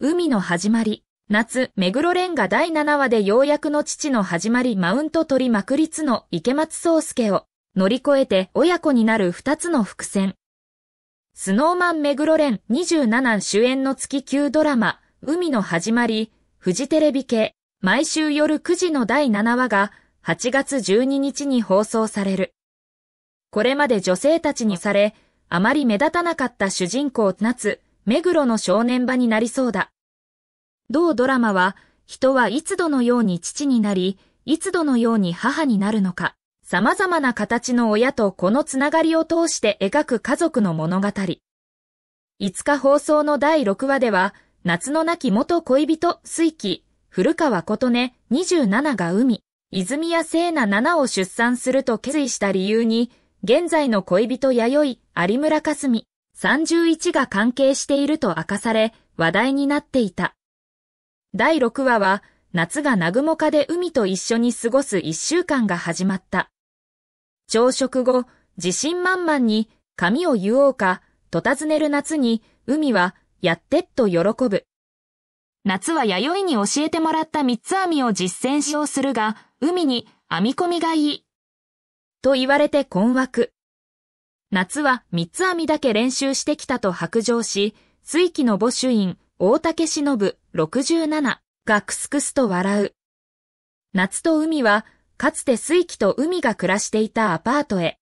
海の始まり。夏、目黒蓮が第7話でようやくの父の始まりマウント取りまくりつの池松壮介を乗り越えて親子になる2つの伏線。スノーマン目黒蓮27主演の月級ドラマ、海の始まり、フジテレビ系、毎週夜9時の第7話が8月12日に放送される。これまで女性たちにされ、あまり目立たなかった主人公夏、目黒の正念場になりそうだ。同ドラマは、人はいつどのように父になり、いつどのように母になるのか、様々な形の親とこのつながりを通して描く家族の物語。5日放送の第6話では、夏の亡き元恋人、水木、古川琴音27が海、泉谷聖奈7を出産すると決意した理由に、現在の恋人弥生、有村架純。31が関係していると明かされ、話題になっていた。第6話は、夏が南雲家で海と一緒に過ごす1週間が始まった。朝食後、自信満々に髪を言おうか、と尋ねる夏に、海は、やってっと喜ぶ。夏は弥生に教えてもらった三つ編みを実践しようするが、海に編み込みがいい。と言われて困惑。夏は三つ編みだけ練習してきたと白状し、水木の母主員、大竹忍67がくすくすと笑う。夏と海は、かつて水木と海が暮らしていたアパートへ。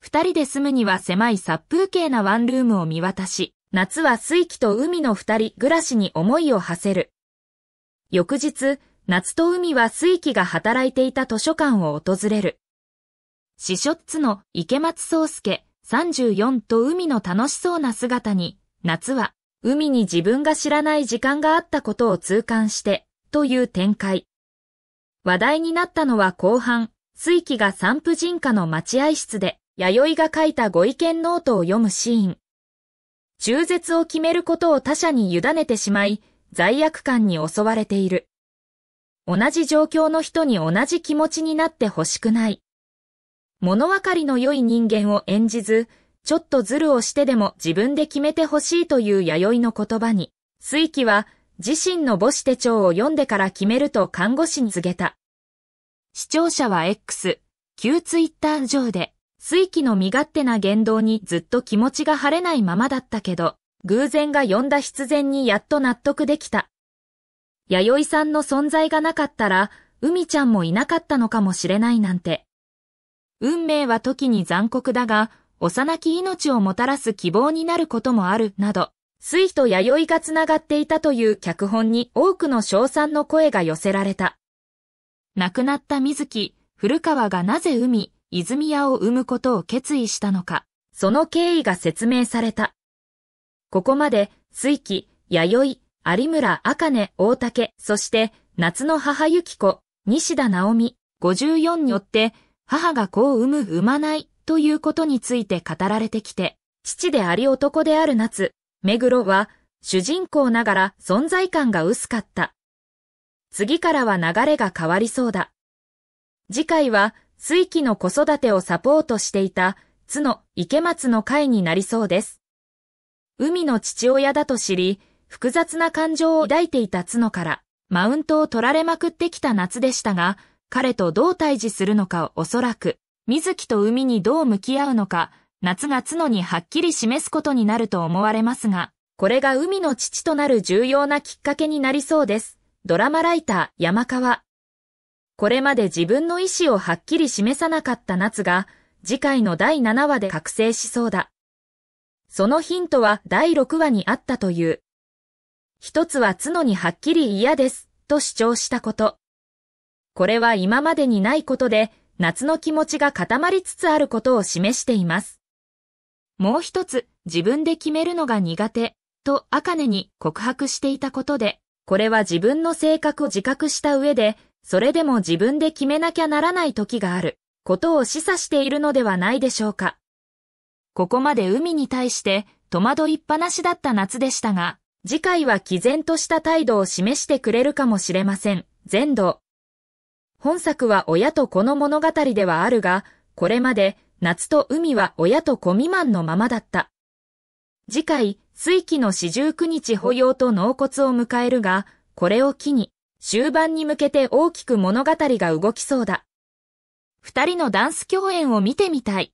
二人で住むには狭い殺風景なワンルームを見渡し、夏は水木と海の二人暮らしに思いを馳せる。翌日、夏と海は水木が働いていた図書館を訪れる。シショッツの池松壮介34と海の楽しそうな姿に、夏は海に自分が知らない時間があったことを痛感して、という展開。話題になったのは後半、水木が産婦人科の待合室で、弥生が書いたご意見ノートを読むシーン。中絶を決めることを他者に委ねてしまい、罪悪感に襲われている。同じ状況の人に同じ気持ちになってほしくない。物分かりの良い人間を演じず、ちょっとズルをしてでも自分で決めてほしいという弥生の言葉に、水木は自身の母子手帳を読んでから決めると看護師に告げた。視聴者は X、旧ツイッター上で、水木の身勝手な言動にずっと気持ちが晴れないままだったけど、偶然が呼んだ必然にやっと納得できた。弥生さんの存在がなかったら、海ちゃんもいなかったのかもしれないなんて。運命は時に残酷だが、幼き命をもたらす希望になることもある、など、水と弥生がつながっていたという脚本に多くの称賛の声が寄せられた。亡くなった水木、古川がなぜ海、泉屋を生むことを決意したのか、その経緯が説明された。ここまで、水木、弥生、有村、茜、大竹、そして、夏の母ゆき子、西田直美、54によって、母が子を産む産まないということについて語られてきて、父であり男である夏、目黒は、主人公ながら存在感が薄かった。次からは流れが変わりそうだ。次回は、水木の子育てをサポートしていた、津の池松の会になりそうです。海の父親だと知り、複雑な感情を抱いていた角から、マウントを取られまくってきた夏でしたが、彼とどう対峙するのかおそらく、水木と海にどう向き合うのか、夏が角にはっきり示すことになると思われますが、これが海の父となる重要なきっかけになりそうです。ドラマライター、山川。これまで自分の意思をはっきり示さなかった夏が、次回の第7話で覚醒しそうだ。そのヒントは第6話にあったという。一つは角にはっきり嫌です、と主張したこと。これは今までにないことで、夏の気持ちが固まりつつあることを示しています。もう一つ、自分で決めるのが苦手、とアカネに告白していたことで、これは自分の性格を自覚した上で、それでも自分で決めなきゃならない時がある、ことを示唆しているのではないでしょうか。ここまで海に対して戸惑いっぱなしだった夏でしたが、次回は毅然とした態度を示してくれるかもしれません。全土。本作は親と子の物語ではあるが、これまで夏と海は親と子未満のままだった。次回、水気の四十九日保養と納骨を迎えるが、これを機に、終盤に向けて大きく物語が動きそうだ。二人のダンス共演を見てみたい。